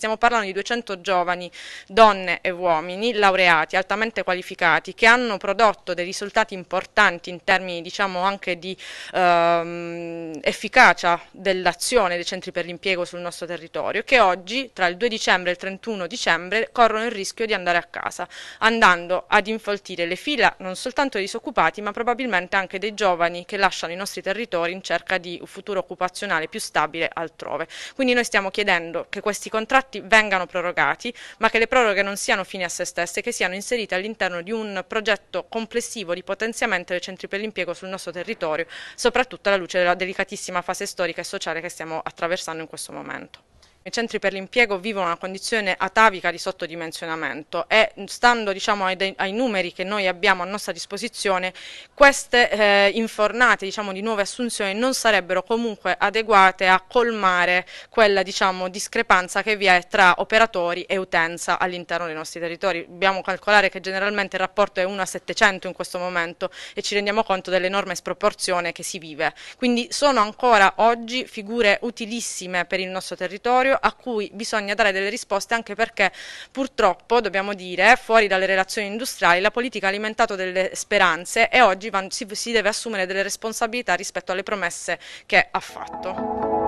Stiamo parlando di 200 giovani, donne e uomini, laureati, altamente qualificati, che hanno prodotto dei risultati importanti in termini diciamo, anche di ehm, efficacia dell'azione dei centri per l'impiego sul nostro territorio, che oggi tra il 2 dicembre e il 31 dicembre corrono il rischio di andare a casa, andando ad infoltire le fila non soltanto dei disoccupati, ma probabilmente anche dei giovani che lasciano i nostri territori in cerca di un futuro occupazionale più stabile altrove. Quindi noi stiamo chiedendo che questi contratti contratti vengano prorogati, ma che le proroghe non siano fine a se stesse, che siano inserite all'interno di un progetto complessivo di potenziamento dei centri per l'impiego sul nostro territorio, soprattutto alla luce della delicatissima fase storica e sociale che stiamo attraversando in questo momento. I centri per l'impiego vivono una condizione atavica di sottodimensionamento e stando diciamo, ai, ai, numeri che noi abbiamo a nostra disposizione queste eh, infornate diciamo, di nuove assunzioni non sarebbero comunque adeguate a colmare quella diciamo, discrepanza che vi è tra operatori e utenza all'interno dei nostri territori. Dobbiamo calcolare che generalmente il rapporto è 1 a 700 in questo momento e ci rendiamo conto dell'enorme sproporzione che si vive. Quindi sono ancora oggi figure utilissime per il nostro territorio serio a cui bisogna dare delle risposte anche perché purtroppo, dobbiamo dire, fuori dalle relazioni industriali la politica ha alimentato delle speranze e oggi si, si deve assumere delle responsabilità rispetto alle promesse che ha fatto.